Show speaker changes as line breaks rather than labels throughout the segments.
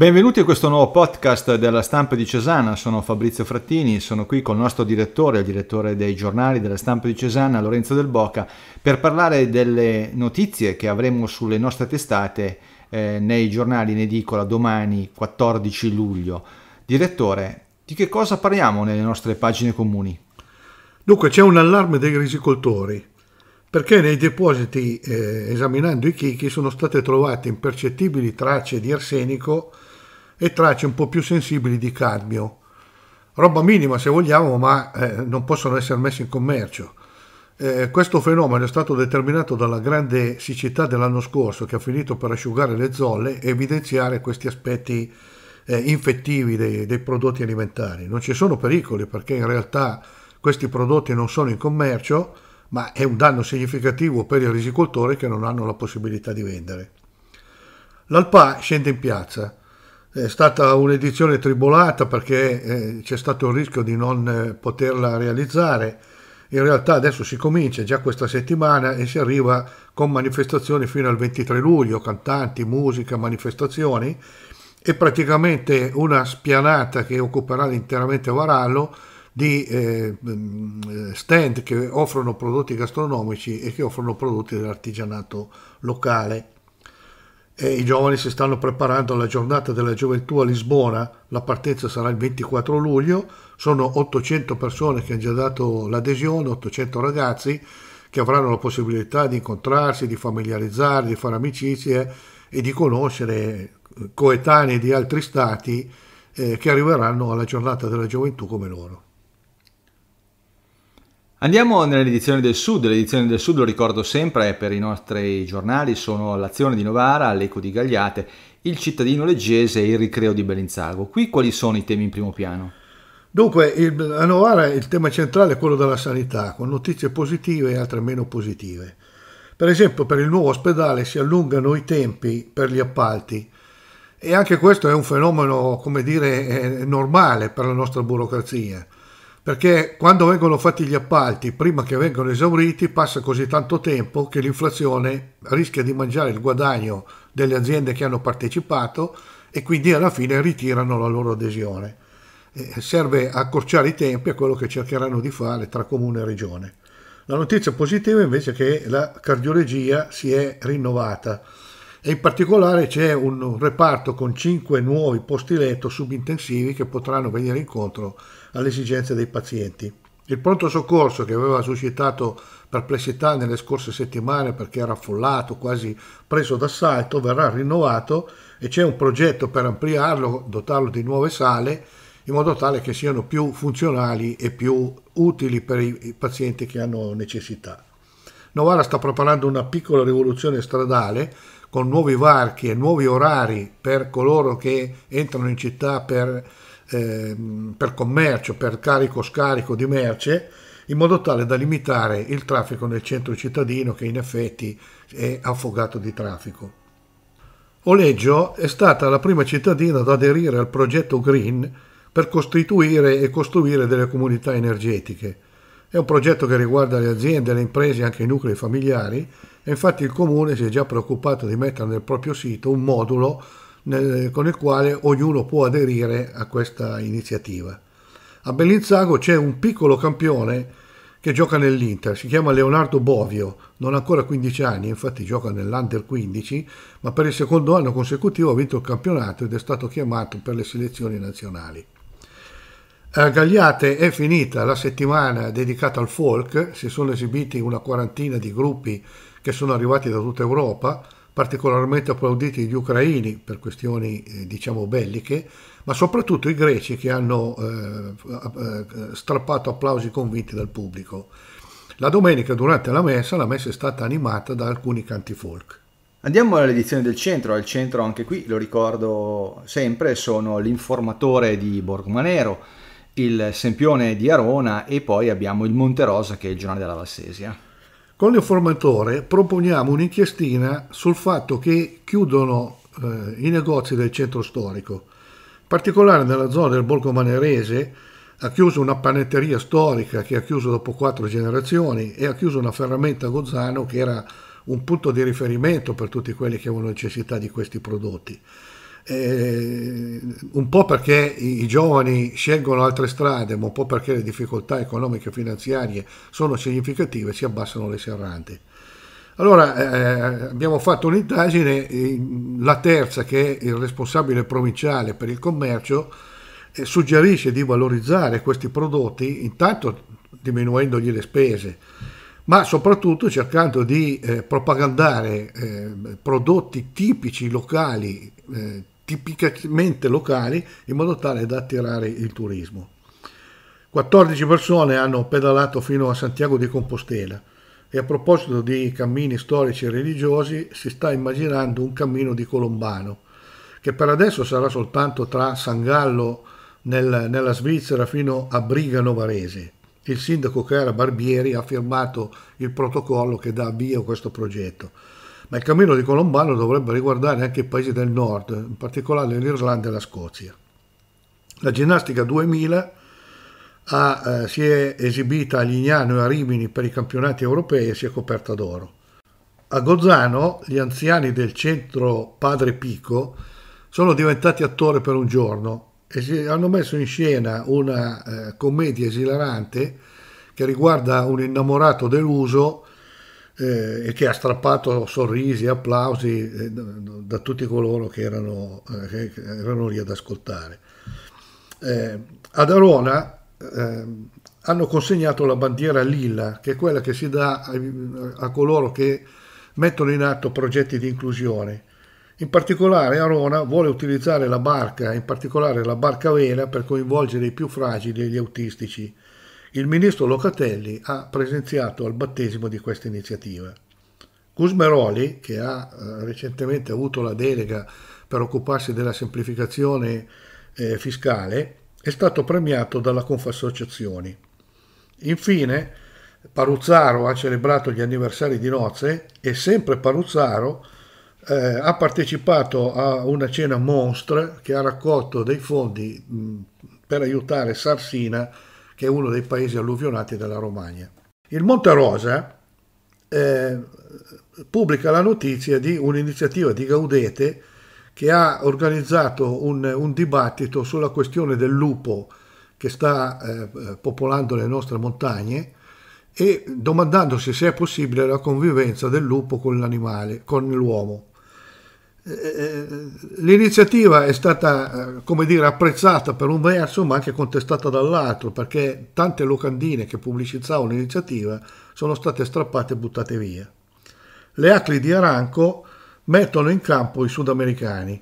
Benvenuti a questo nuovo podcast della stampa di Cesana, sono Fabrizio Frattini, sono qui col nostro direttore, il direttore dei giornali della stampa di Cesana, Lorenzo Del Boca, per parlare delle notizie che avremo sulle nostre testate eh, nei giornali in edicola domani 14 luglio. Direttore, di che cosa parliamo nelle nostre pagine comuni? Dunque c'è un allarme dei risicoltori
perché nei depositi, eh, esaminando i chicchi, sono state trovate impercettibili tracce di arsenico e tracce un po' più sensibili di cadmio. Roba minima se vogliamo, ma eh, non possono essere messe in commercio. Eh, questo fenomeno è stato determinato dalla grande siccità dell'anno scorso che ha finito per asciugare le zolle e evidenziare questi aspetti eh, infettivi dei, dei, prodotti alimentari. Non ci sono pericoli perché in realtà questi prodotti non sono in commercio, ma è un danno significativo per i risicoltori che non hanno la possibilità di vendere. L'Alpa scende in piazza è stata un'edizione tribolata perché eh, c'è stato il rischio di non eh, poterla realizzare. In realtà adesso si comincia già questa settimana e si arriva con manifestazioni fino al 23 luglio, cantanti, musica, manifestazioni e praticamente una spianata che occuperà interamente Varallo di eh, mm, stand che offrono prodotti gastronomici e che offrono prodotti dell'artigianato locale eh, i giovani si stanno preparando alla giornata della gioventù a Lisbona, la partenza sarà il 24 luglio, sono 800 persone che hanno già dato l'adesione, 800 ragazzi che avranno la possibilità di incontrarsi, di familiarizzare, di fare amicizie e di conoscere coetanei di altri stati eh, che arriveranno alla giornata della gioventù come loro.
Andiamo nell'edizione del Sud, l'edizione del Sud lo ricordo sempre per i nostri giornali, sono l'azione di Novara, l'eco di Gagliate, il cittadino leggese e il ricreo di Belinzago. Qui quali sono i temi in primo piano? Dunque,
il, a Novara il tema centrale è quello della sanità, con notizie positive e altre meno positive. Per esempio per il nuovo ospedale si allungano i tempi per gli appalti e anche questo è un fenomeno, come dire, eh, normale per la nostra burocrazia perché quando vengono fatti gli appalti, prima che vengano esauriti, passa così tanto tempo che l'inflazione rischia di mangiare il guadagno delle aziende che hanno partecipato e quindi alla fine ritirano la loro adesione. Eh, serve accorciare i tempi a quello che cercheranno di fare tra comune e regione. La notizia positiva invece è che la cardiologia si è rinnovata e in particolare c'è un reparto con 5 nuovi posti letto subintensivi che potranno venire incontro alle esigenze dei pazienti. Il pronto soccorso che aveva suscitato perplessità nelle scorse settimane perché era affollato, quasi preso d'assalto, verrà rinnovato e c'è un progetto per ampliarlo, dotarlo di nuove sale in modo tale che siano più funzionali e più utili per i pazienti che hanno necessità. Novara sta preparando una piccola rivoluzione stradale con nuovi varchi e nuovi orari per coloro che entrano in città per, eh, per commercio, per carico-scarico di merce, in modo tale da limitare il traffico nel centro cittadino che in effetti è affogato di traffico. Oleggio è stata la prima cittadina ad aderire al progetto Green per costituire e costruire delle comunità energetiche è un progetto che riguarda le aziende, le imprese e anche i nuclei familiari e infatti il comune si è già preoccupato di mettere nel proprio sito un modulo nel, con il quale ognuno può aderire a questa iniziativa. A Bellinzago c'è un piccolo campione che gioca nell'Inter, si chiama Leonardo Bovio, non ha ancora 15 anni, infatti gioca nell'Under 15, ma per il secondo anno consecutivo ha vinto il campionato ed è stato chiamato per le selezioni nazionali. A eh, Gagliate è finita la settimana dedicata al folk, si sono esibiti una quarantina di gruppi che sono arrivati da tutta Europa, particolarmente applauditi gli ucraini per questioni eh, diciamo belliche, ma soprattutto i greci che hanno eh, eh, strappato applausi convinti dal pubblico. La domenica durante la messa, la messa è stata animata da alcuni canti folk.
Andiamo all'edizione del centro, al centro anche qui lo ricordo sempre, sono l'informatore di Borgomanero, il Sempione di Arona e poi abbiamo il Monte Rosa che è il giornale della Valsesia.
Con l'informatore proponiamo un'inchiestina sul fatto che chiudono eh, i negozi del centro storico. In particolare nella zona del Borgo Manerese ha chiuso una panetteria storica che ha chiuso dopo quattro generazioni e ha chiuso una ferramenta Gozzano che era un punto di riferimento per tutti quelli che avevano necessità di questi prodotti. Eh, un po' perché i, giovani scelgono altre strade, ma un po' perché le difficoltà economiche e finanziarie sono significative, si abbassano le serrande. Allora eh, abbiamo fatto un'indagine, la terza che è il responsabile provinciale per il commercio eh, suggerisce di valorizzare questi prodotti intanto diminuendogli le spese, ma soprattutto cercando di eh, propagandare eh, prodotti tipici locali, eh, tipicamente locali in modo tale da attirare il turismo. 14 persone hanno pedalato fino a Santiago di Compostela e a proposito di cammini storici e religiosi si sta immaginando un cammino di Colombano che per adesso sarà soltanto tra San Gallo nel, nella Svizzera fino a Briga Novarese. Il sindaco che era Barbieri ha firmato il protocollo che dà avvio a questo progetto ma il cammino di Colombano dovrebbe riguardare anche i paesi del nord, in particolare l'Irlanda e la Scozia. La ginnastica 2000 ha, eh, si è esibita a Lignano e a Rimini per i campionati europei e si è coperta d'oro. A Gozzano gli anziani del centro Padre Pico sono diventati attori per un giorno e hanno messo in scena una eh, commedia esilarante che riguarda un innamorato deluso eh, e che ha strappato sorrisi e applausi eh, da tutti coloro che erano, eh, che erano, lì ad ascoltare. Eh, ad Arona eh, hanno consegnato la bandiera lilla, che è quella che si dà a, a coloro che mettono in atto progetti di inclusione. In particolare Arona vuole utilizzare la barca, in particolare la barca vela, per coinvolgere i più fragili e gli autistici il ministro Locatelli ha presenziato al battesimo di questa iniziativa. Gusmeroli, che ha eh, recentemente avuto la delega per occuparsi della semplificazione eh, fiscale, è stato premiato dalla Confassociazioni. Infine, Paruzzaro ha celebrato gli anniversari di nozze e sempre Paruzzaro eh, ha partecipato a una cena monstre che ha raccolto dei fondi mh, per aiutare Sarsina a che è uno dei paesi alluvionati della Romagna. Il Monte Rosa eh, pubblica la notizia di un'iniziativa di Gaudete che ha organizzato un, un dibattito sulla questione del lupo che sta eh, popolando le nostre montagne e domandandosi se è possibile la convivenza del lupo con l'animale, con l'uomo. Eh, eh, l'iniziativa è stata, eh, come dire, apprezzata per un verso, ma anche contestata dall'altro, perché tante locandine che pubblicizzavano l'iniziativa sono state strappate e buttate via. Le acli di Aranco mettono in campo i sudamericani.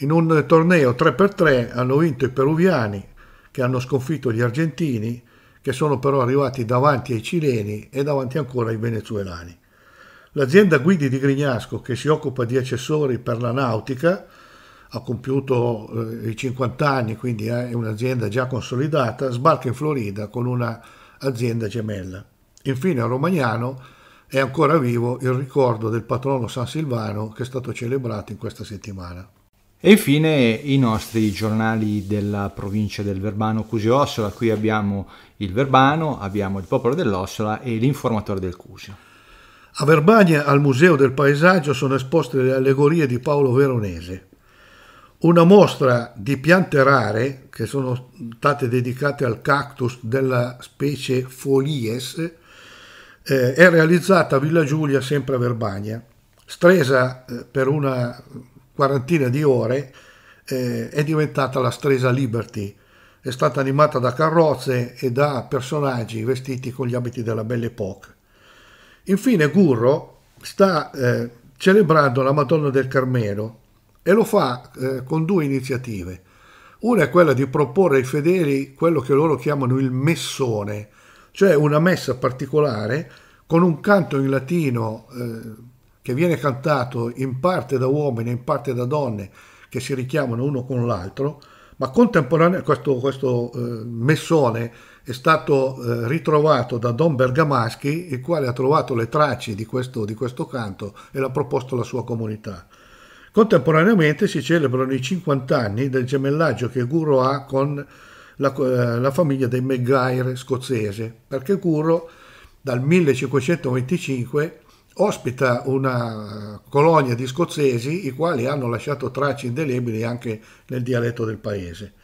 In un torneo 3x3 hanno vinto i peruviani, che hanno sconfitto gli argentini, che sono però arrivati davanti ai cileni e davanti ancora ai venezuelani. L'azienda Guidi di Grignasco, che si occupa di accessori per la nautica, ha compiuto eh, i 50 anni, quindi eh, è un'azienda già consolidata, sbarca in Florida con un'azienda gemella. Infine a Romagnano è ancora vivo il ricordo del patrono San Silvano che è stato celebrato in questa settimana.
E infine i nostri giornali della provincia del Verbano Cusio Ossola. Qui abbiamo il Verbano, abbiamo il Popolo dell'Ossola e l'informatore del Cusio. A
Verbania, al Museo del Paesaggio, sono esposte le allegorie di Paolo Veronese. Una mostra di piante rare, che sono state dedicate al cactus della specie Folies, eh, è realizzata a Villa Giulia, sempre a Verbania, stresa eh, per una quarantina di ore, eh, è diventata la stresa Liberty. È stata animata da carrozze e da personaggi vestiti con gli abiti della Belle Époque Infine Gurro sta eh, celebrando la Madonna del Carmelo e lo fa eh, con due iniziative. Una è quella di proporre ai fedeli quello che loro chiamano il messone, cioè una messa particolare con un canto in latino eh, che viene cantato in parte da uomini e in parte da donne che si richiamano uno con l'altro, ma contemporaneamente questo, questo eh, messone è stato eh, ritrovato da Don Bergamaschi, il quale ha trovato le tracce di questo, di questo canto e l'ha proposto alla sua comunità. Contemporaneamente si celebrano i 50 anni del gemellaggio che Guro ha con la, eh, la famiglia dei Maguire scozzese, perché Guro dal 1525 ospita una colonia di scozzesi i quali hanno lasciato tracce indelebili anche nel dialetto del paese.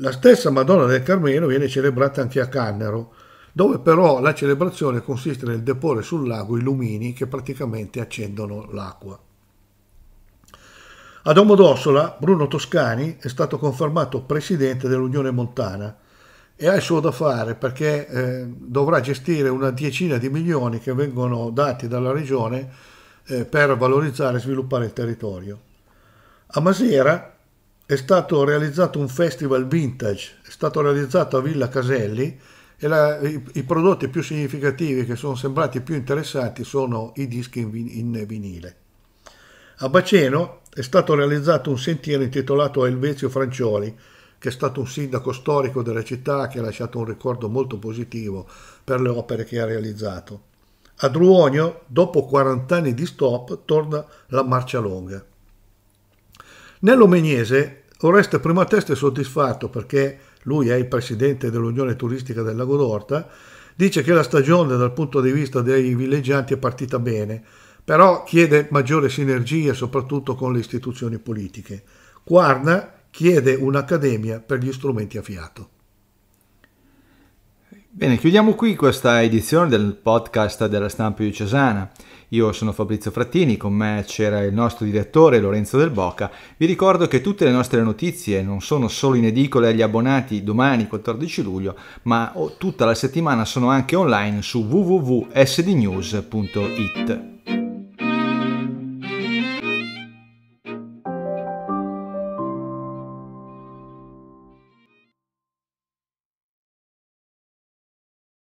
La stessa Madonna del Carmelo viene celebrata anche a Cannero, dove però la celebrazione consiste nel deporre sul lago i lumini che praticamente accendono l'acqua. A Domodossola Bruno Toscani è stato confermato presidente dell'Unione Montana e ha il suo da fare perché eh, dovrà gestire una decina di milioni che vengono dati dalla regione eh, per valorizzare e sviluppare il territorio. A Masera è stato realizzato un festival vintage, è stato realizzato a Villa Caselli e la, i, i, prodotti più significativi che sono sembrati più interessanti sono i dischi in, in vinile. A Baceno è stato realizzato un sentiero intitolato a Elvezio Francioli, che è stato un sindaco storico della città che ha lasciato un ricordo molto positivo per le opere che ha realizzato. A Druonio, dopo 40 anni di stop, torna la marcia longa. Nello Nell'Omeniese Oreste testa è soddisfatto perché lui è il presidente dell'Unione Turistica del Lago d'Orta, dice che la stagione dal punto di vista dei villeggianti è partita bene, però chiede maggiore sinergia soprattutto con le istituzioni politiche. Quarna chiede un'accademia per gli strumenti a fiato.
Bene, chiudiamo qui questa edizione del podcast della stampa diocesana. Io sono Fabrizio Frattini, con me c'era il nostro direttore Lorenzo Del Boca. Vi ricordo che tutte le nostre notizie non sono solo in edicole agli abbonati domani 14 luglio, ma oh, tutta la settimana sono anche online su www.sdnews.it.